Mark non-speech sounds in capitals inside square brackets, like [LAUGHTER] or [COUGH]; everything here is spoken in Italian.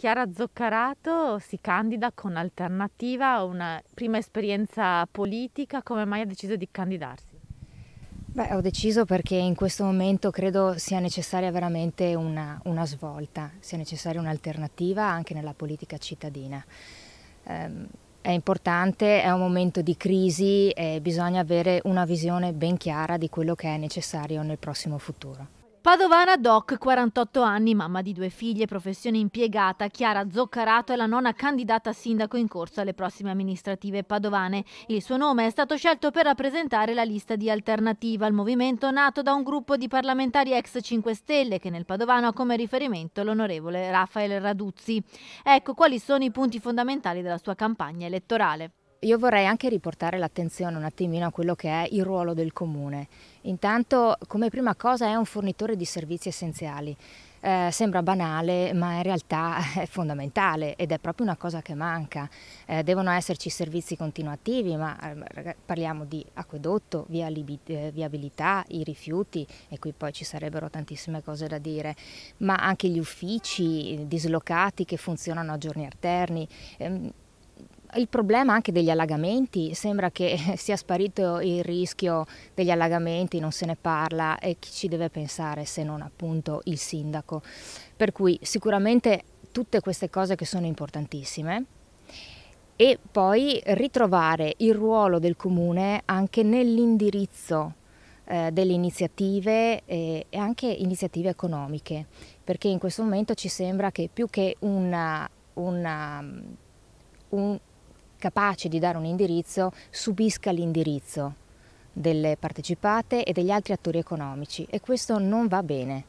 Chiara Zoccarato si candida con Alternativa, una prima esperienza politica, come mai ha deciso di candidarsi? Beh, ho deciso perché in questo momento credo sia necessaria veramente una, una svolta, sia necessaria un'alternativa anche nella politica cittadina. Um, è importante, è un momento di crisi e bisogna avere una visione ben chiara di quello che è necessario nel prossimo futuro. Padovana Doc, 48 anni, mamma di due figlie, professione impiegata, Chiara Zoccarato è la nona candidata a sindaco in corso alle prossime amministrative padovane. Il suo nome è stato scelto per rappresentare la lista di alternativa al movimento nato da un gruppo di parlamentari ex 5 Stelle che nel Padovano ha come riferimento l'onorevole Raffaele Raduzzi. Ecco quali sono i punti fondamentali della sua campagna elettorale io vorrei anche riportare l'attenzione un attimino a quello che è il ruolo del comune. Intanto, come prima cosa, è un fornitore di servizi essenziali. Eh, sembra banale, ma in realtà [LAUGHS] è fondamentale ed è proprio una cosa che manca. Eh, devono esserci servizi continuativi, ma eh, parliamo di acquedotto, via eh, viabilità, i rifiuti e qui poi ci sarebbero tantissime cose da dire, ma anche gli uffici dislocati che funzionano a giorni alterni. Ehm, il problema anche degli allagamenti, sembra che [LAUGHS] sia sparito il rischio degli allagamenti, non se ne parla e chi ci deve pensare se non appunto il sindaco. Per cui sicuramente tutte queste cose che sono importantissime e poi ritrovare il ruolo del comune anche nell'indirizzo eh, delle iniziative eh, e anche iniziative economiche, perché in questo momento ci sembra che più che una, una mm, un, capace di dare un indirizzo subisca l'indirizzo delle partecipate e degli altri attori economici e questo non va bene.